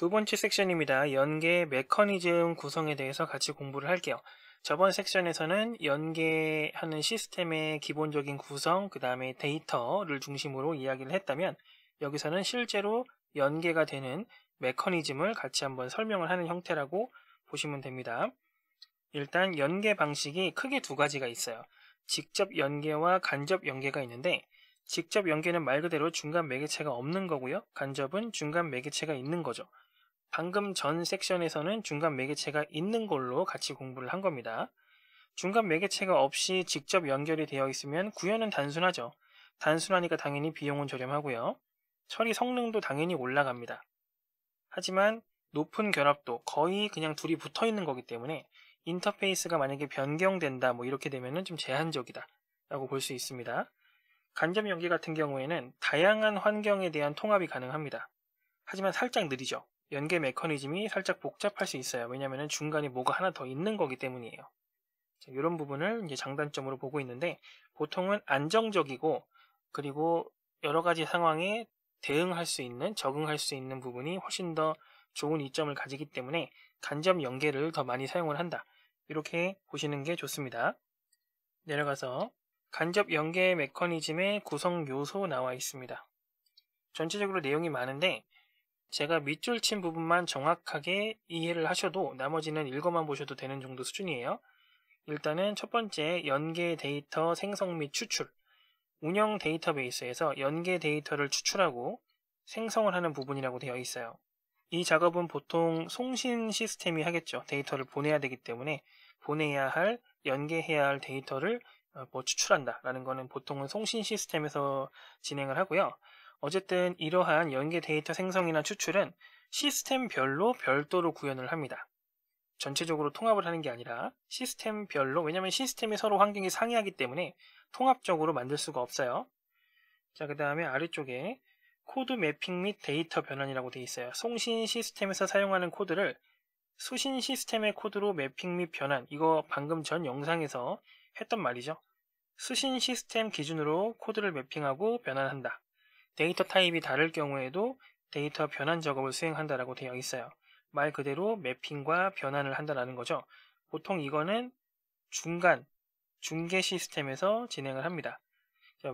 두 번째 섹션입니다. 연계 메커니즘 구성에 대해서 같이 공부를 할게요. 저번 섹션에서는 연계하는 시스템의 기본적인 구성, 그 다음에 데이터를 중심으로 이야기를 했다면 여기서는 실제로 연계가 되는 메커니즘을 같이 한번 설명을 하는 형태라고 보시면 됩니다. 일단 연계 방식이 크게 두 가지가 있어요. 직접 연계와 간접 연계가 있는데 직접 연계는 말 그대로 중간 매개체가 없는 거고요. 간접은 중간 매개체가 있는 거죠. 방금 전 섹션에서는 중간 매개체가 있는 걸로 같이 공부를 한 겁니다. 중간 매개체가 없이 직접 연결이 되어 있으면 구현은 단순하죠. 단순하니까 당연히 비용은 저렴하고요. 처리 성능도 당연히 올라갑니다. 하지만 높은 결합도 거의 그냥 둘이 붙어 있는 거기 때문에 인터페이스가 만약에 변경된다 뭐 이렇게 되면은 좀 제한적이다 라고 볼 수 있습니다. 간접 연기 같은 경우에는 다양한 환경에 대한 통합이 가능합니다. 하지만 살짝 느리죠. 연계 메커니즘이 살짝 복잡할 수 있어요. 왜냐하면 중간에 뭐가 하나 더 있는 거기 때문이에요. 자, 이런 부분을 이제 장단점으로 보고 있는데 보통은 안정적이고 그리고 여러 가지 상황에 대응할 수 있는 적응할 수 있는 부분이 훨씬 더 좋은 이점을 가지기 때문에 간접 연계를 더 많이 사용을 한다. 이렇게 보시는 게 좋습니다. 내려가서 간접 연계 메커니즘의 구성 요소 나와 있습니다. 전체적으로 내용이 많은데 제가 밑줄 친 부분만 정확하게 이해를 하셔도 나머지는 읽어만 보셔도 되는 정도 수준이에요. 일단은 첫 번째 연계 데이터 생성 및 추출. 운영 데이터베이스에서 연계 데이터를 추출하고 생성을 하는 부분이라고 되어 있어요. 이 작업은 보통 송신 시스템이 하겠죠. 데이터를 보내야 되기 때문에 보내야 할, 연계해야 할 데이터를 어, 뭐 추출한다라는 거는 보통은 송신 시스템에서 진행을 하고요. 어쨌든 이러한 연계 데이터 생성이나 추출은 시스템별로 별도로 구현을 합니다. 전체적으로 통합을 하는 게 아니라 시스템별로 왜냐하면 시스템이 서로 환경이 상이하기 때문에 통합적으로 만들 수가 없어요. 자그 다음에 아래쪽에 코드 매핑 및 데이터 변환이라고 되어 있어요. 송신 시스템에서 사용하는 코드를 수신 시스템의 코드로 매핑 및 변환 이거 방금 전 영상에서 했던 말이죠. 수신 시스템 기준으로 코드를 매핑하고 변환한다. 데이터 타입이 다를 경우에도 데이터 변환 작업을 수행한다라고 되어 있어요. 말 그대로 매핑과 변환을 한다라는 거죠. 보통 이거는 중간, 중계 시스템에서 진행을 합니다.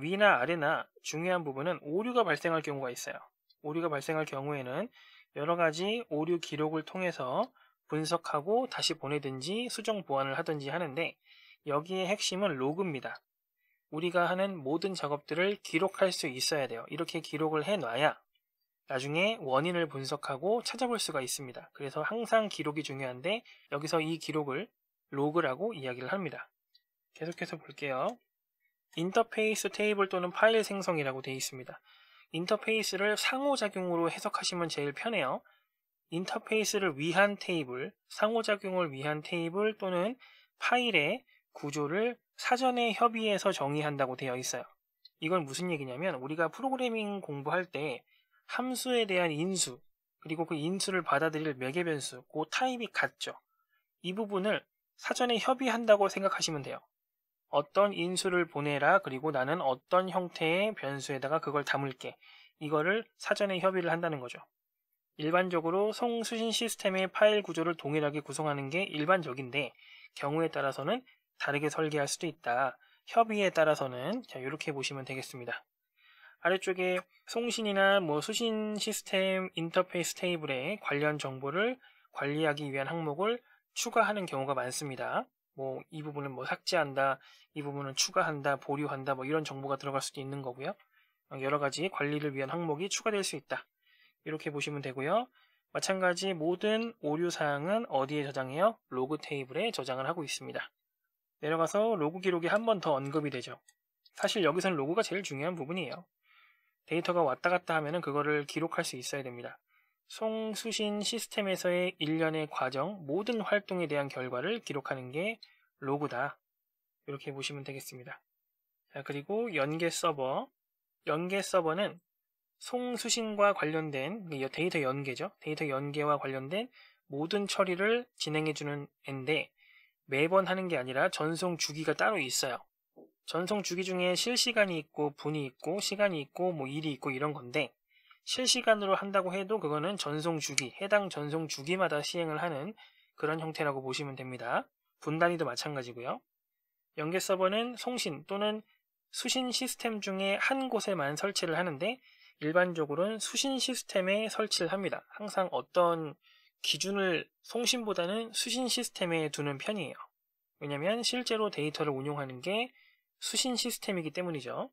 위나 아래나 중요한 부분은 오류가 발생할 경우가 있어요. 오류가 발생할 경우에는 여러 가지 오류 기록을 통해서 분석하고 다시 보내든지 수정 보완을 하든지 하는데 여기에 핵심은 로그입니다. 우리가 하는 모든 작업들을 기록할 수 있어야 돼요. 이렇게 기록을 해놔야 나중에 원인을 분석하고 찾아볼 수가 있습니다. 그래서 항상 기록이 중요한데 여기서 이 기록을 로그라고 이야기를 합니다. 계속해서 볼게요. 인터페이스 테이블 또는 파일 생성이라고 되어 있습니다. 인터페이스를 상호작용으로 해석하시면 제일 편해요. 인터페이스를 위한 테이블, 상호작용을 위한 테이블 또는 파일의 구조를 사전에 협의해서 정의한다고 되어 있어요. 이건 무슨 얘기냐면 우리가 프로그래밍 공부할 때 함수에 대한 인수 그리고 그 인수를 받아들일 매개변수 그 타입이 같죠. 이 부분을 사전에 협의한다고 생각하시면 돼요. 어떤 인수를 보내라 그리고 나는 어떤 형태의 변수에다가 그걸 담을게 이거를 사전에 협의를 한다는 거죠. 일반적으로 송수신 시스템의 파일 구조를 동일하게 구성하는 게 일반적인데 경우에 따라서는 다르게 설계할 수도 있다. 협의에 따라서는 자, 이렇게 보시면 되겠습니다. 아래쪽에 송신이나 뭐 수신 시스템 인터페이스 테이블에 관련 정보를 관리하기 위한 항목을 추가하는 경우가 많습니다. 뭐 이 부분은 뭐 삭제한다, 이 부분은 추가한다, 보류한다 뭐 이런 정보가 들어갈 수도 있는 거고요. 어, 여러 가지 관리를 위한 항목이 추가될 수 있다. 이렇게 보시면 되고요. 마찬가지 모든 오류 사항은 어디에 저장해요? 로그 테이블에 저장을 하고 있습니다. 내려가서 로그 기록이 한 번 더 언급이 되죠. 사실 여기서는 로그가 제일 중요한 부분이에요. 데이터가 왔다 갔다 하면 그거를 기록할 수 있어야 됩니다. 송수신 시스템에서의 일련의 과정, 모든 활동에 대한 결과를 기록하는 게 로그다. 이렇게 보시면 되겠습니다. 자, 그리고 연계 서버. 연계 서버는 송수신과 관련된 데이터 연계죠. 데이터 연계와 관련된 모든 처리를 진행해주는 앤데 매번 하는 게 아니라 전송 주기가 따로 있어요. 전송 주기 중에 실시간이 있고 분이 있고 시간이 있고 뭐 일이 있고 이런 건데 실시간으로 한다고 해도 그거는 전송 주기, 해당 전송 주기마다 시행을 하는 그런 형태라고 보시면 됩니다. 분단위도 마찬가지고요. 연계 서버는 송신 또는 수신 시스템 중에 한 곳에만 설치를 하는데 일반적으로는 수신 시스템에 설치를 합니다. 항상 어떤 기준을 송신보다는 수신 시스템에 두는 편이에요. 왜냐면 실제로 데이터를 운용하는 게 수신 시스템이기 때문이죠.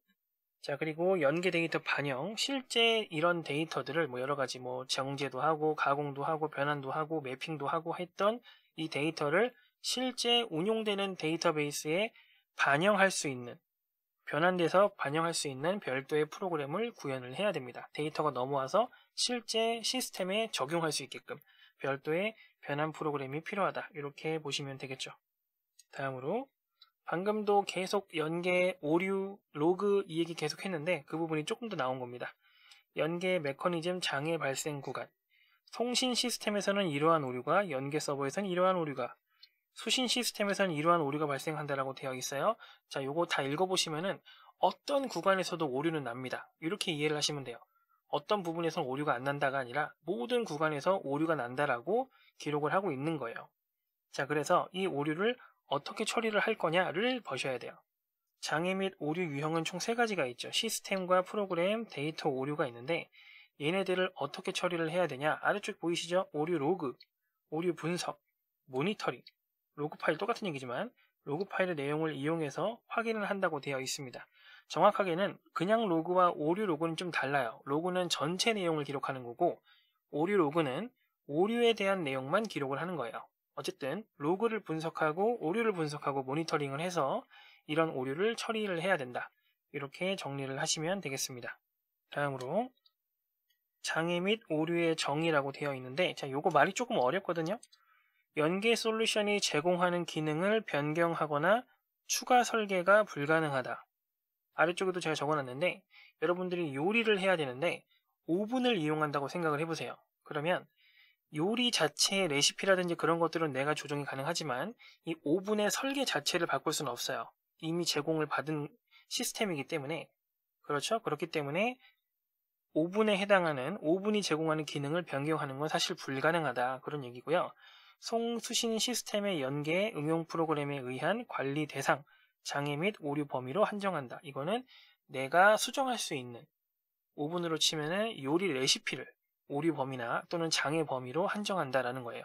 자, 그리고 연계 데이터 반영, 실제 이런 데이터들을 뭐 여러 가지 뭐 정제도 하고 가공도 하고 변환도 하고 매핑도 하고 했던 이 데이터를 실제 운용되는 데이터베이스에 반영할 수 있는 변환돼서 반영할 수 있는 별도의 프로그램을 구현을 해야 됩니다. 데이터가 넘어와서 실제 시스템에 적용할 수 있게끔. 별도의 변환 프로그램이 필요하다. 이렇게 보시면 되겠죠. 다음으로 방금도 계속 연계, 오류, 로그 이 얘기 계속 했는데 그 부분이 조금 더 나온 겁니다. 연계 메커니즘 장애 발생 구간 통신 시스템에서는 이러한 오류가, 연계 서버에서는 이러한 오류가, 수신 시스템에서는 이러한 오류가 발생한다라고 되어 있어요. 자, 요거 다 읽어보시면은 어떤 구간에서도 오류는 납니다. 이렇게 이해를 하시면 돼요. 어떤 부분에선 오류가 안 난다가 아니라 모든 구간에서 오류가 난다라고 기록을 하고 있는 거예요. 자, 그래서 이 오류를 어떻게 처리를 할 거냐를 보셔야 돼요. 장애 및 오류 유형은 총 세 가지가 있죠. 시스템과 프로그램, 데이터 오류가 있는데 얘네들을 어떻게 처리를 해야 되냐? 아래쪽 보이시죠? 오류 로그, 오류 분석, 모니터링, 로그 파일 똑같은 얘기지만 로그 파일의 내용을 이용해서 확인을 한다고 되어 있습니다. 정확하게는 그냥 로그와 오류 로그는 좀 달라요. 로그는 전체 내용을 기록하는 거고 오류 로그는 오류에 대한 내용만 기록을 하는 거예요. 어쨌든 로그를 분석하고 오류를 분석하고 모니터링을 해서 이런 오류를 처리를 해야 된다. 이렇게 정리를 하시면 되겠습니다. 다음으로 장애 및 오류의 정의라고 되어 있는데 자, 요거 말이 조금 어렵거든요. 연계 솔루션이 제공하는 기능을 변경하거나 추가 설계가 불가능하다. 아래쪽에도 제가 적어놨는데 여러분들이 요리를 해야 되는데 오븐을 이용한다고 생각을 해보세요. 그러면 요리 자체의 레시피라든지 그런 것들은 내가 조정이 가능하지만 이 오븐의 설계 자체를 바꿀 수는 없어요. 이미 제공을 받은 시스템이기 때문에 그렇죠. 그렇기 때문에 오븐에 해당하는 오븐이 제공하는 기능을 변경하는 건 사실 불가능하다 그런 얘기고요. 송수신 시스템의 연계 응용 프로그램에 의한 관리 대상 장애 및 오류 범위로 한정한다. 이거는 내가 수정할 수 있는 오븐으로 치면은 요리 레시피를 오류 범위나 또는 장애 범위로 한정한다라는 거예요.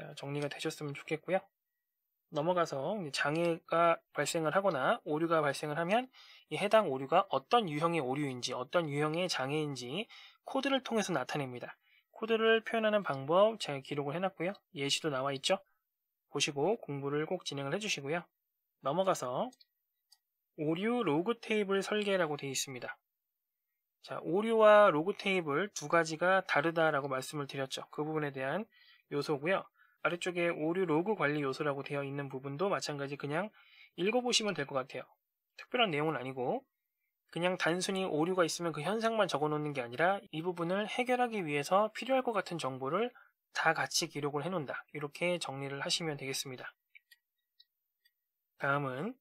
어, 정리가 되셨으면 좋겠고요. 넘어가서 장애가 발생을 하거나 오류가 발생을 하면 이 해당 오류가 어떤 유형의 오류인지 어떤 유형의 장애인지 코드를 통해서 나타냅니다. 코드를 표현하는 방법 제가 기록을 해놨고요. 예시도 나와 있죠. 보시고 공부를 꼭 진행을 해주시고요. 넘어가서 오류 로그 테이블 설계라고 되어 있습니다. 자, 오류와 로그 테이블 두 가지가 다르다라고 말씀을 드렸죠. 그 부분에 대한 요소고요. 아래쪽에 오류 로그 관리 요소라고 되어 있는 부분도 마찬가지 그냥 읽어보시면 될 것 같아요. 특별한 내용은 아니고 그냥 단순히 오류가 있으면 그 현상만 적어놓는 게 아니라 이 부분을 해결하기 위해서 필요할 것 같은 정보를 다 같이 기록을 해놓는다. 이렇게 정리를 하시면 되겠습니다. 다음은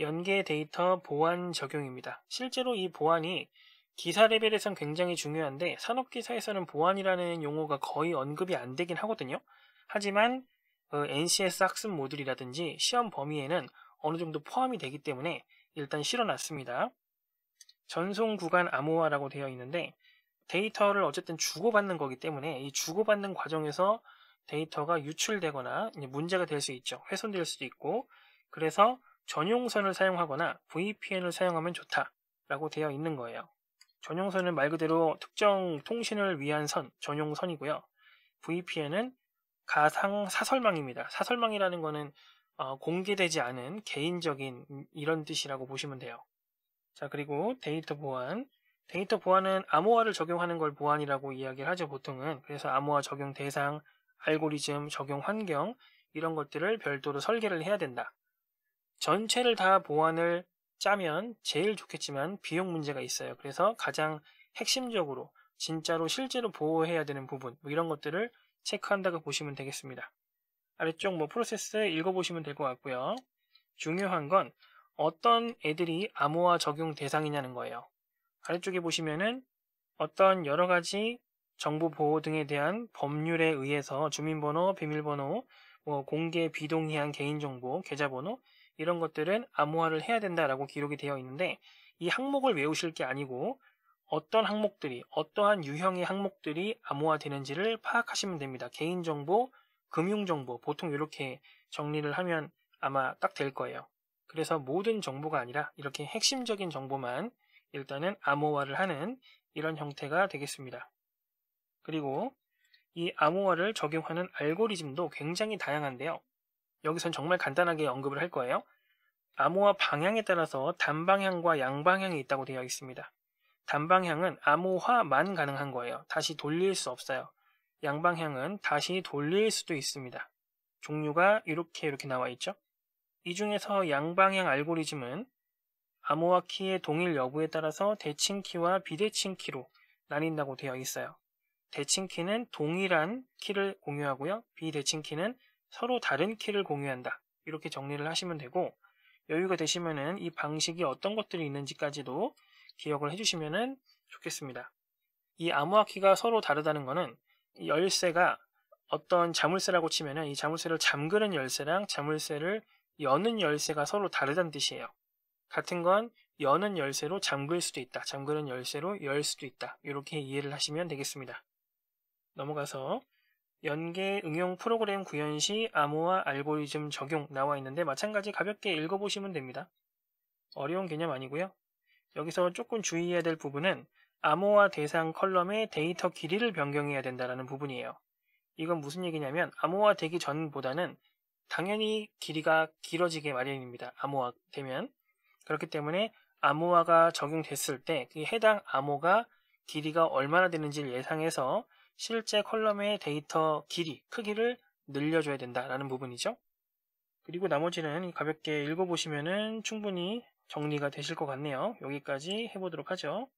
연계 데이터 보안 적용입니다. 실제로 이 보안이 기사 레벨에선 굉장히 중요한데 산업기사에서는 보안이라는 용어가 거의 언급이 안 되긴 하거든요. 하지만 어, NCS 학습 모듈이라든지 시험 범위에는 어느 정도 포함이 되기 때문에 일단 실어놨습니다. 전송 구간 암호화라고 되어 있는데 데이터를 어쨌든 주고받는 거기 때문에 이 주고받는 과정에서 데이터가 유출되거나 문제가 될 수 있죠. 훼손될 수도 있고 그래서 전용선을 사용하거나 VPN을 사용하면 좋다라고 되어 있는 거예요. 전용선은 말 그대로 특정 통신을 위한 선, 전용선이고요. VPN은 가상 사설망입니다. 사설망이라는 거는 어, 공개되지 않은 개인적인 이런 뜻이라고 보시면 돼요. 자, 그리고 데이터 보안. 데이터 보안은 암호화를 적용하는 걸 보안이라고 이야기를 하죠, 보통은. 그래서 암호화 적용 대상, 알고리즘, 적용 환경, 이런 것들을 별도로 설계를 해야 된다. 전체를 다보안을 짜면 제일 좋겠지만 비용 문제가 있어요. 그래서 가장 핵심적으로 진짜로 실제로 보호해야 되는 부분 뭐 이런 것들을 체크한다고 보시면 되겠습니다. 아래쪽 뭐 프로세스 읽어보시면 될 것 같고요. 중요한 건 어떤 애들이 암호화 적용 대상이냐는 거예요. 아래쪽에 보시면은 어떤 여러 가지 정보 보호 등에 대한 법률에 의해서 주민번호, 비밀번호, 뭐 공개 비동의한 개인정보, 계좌번호 이런 것들은 암호화를 해야 된다라고 기록이 되어 있는데 이 항목을 외우실 게 아니고 어떤 항목들이 어떠한 유형의 항목들이 암호화되는지를 파악하시면 됩니다. 개인정보, 금융정보 보통 이렇게 정리를 하면 아마 딱 될 거예요. 그래서 모든 정보가 아니라 이렇게 핵심적인 정보만 일단은 암호화를 하는 이런 형태가 되겠습니다. 그리고 이 암호화를 적용하는 알고리즘도 굉장히 다양한데요. 여기선 정말 간단하게 언급을 할 거예요. 암호화 방향에 따라서 단방향과 양방향이 있다고 되어 있습니다. 단방향은 암호화만 가능한 거예요. 다시 돌릴 수 없어요. 양방향은 다시 돌릴 수도 있습니다. 종류가 이렇게 이렇게 나와 있죠. 이 중에서 양방향 알고리즘은 암호화 키의 동일 여부에 따라서 대칭 키와 비대칭 키로 나뉜다고 되어 있어요. 대칭 키는 동일한 키를 공유하고요. 비대칭 키는 서로 다른 키를 공유한다. 이렇게 정리를 하시면 되고 여유가 되시면은 이 방식이 어떤 것들이 있는지까지도 기억을 해주시면은 좋겠습니다. 이 암호화 키가 서로 다르다는 것은 열쇠가 어떤 자물쇠라고 치면은 이 자물쇠를 잠그는 열쇠랑 자물쇠를 여는 열쇠가 서로 다르다는 뜻이에요. 같은 건 여는 열쇠로 잠글 수도 있다. 잠그는 열쇠로 열 수도 있다. 이렇게 이해를 하시면 되겠습니다. 넘어가서 연계 응용 프로그램 구현 시 암호화 알고리즘 적용 나와 있는데 마찬가지 가볍게 읽어보시면 됩니다. 어려운 개념 아니고요. 여기서 조금 주의해야 될 부분은 암호화 대상 컬럼의 데이터 길이를 변경해야 된다라는 부분이에요. 이건 무슨 얘기냐면 암호화 되기 전보다는 당연히 길이가 길어지게 마련입니다. 암호화 되면 그렇기 때문에 암호화가 적용됐을 때그 해당 암호가 길이가 얼마나 되는지를 예상해서 실제 컬럼의 데이터 길이, 크기를 늘려줘야 된다라는 부분이죠. 그리고 나머지는 가볍게 읽어보시면 충분히 정리가 되실 것 같네요. 여기까지 해보도록 하죠.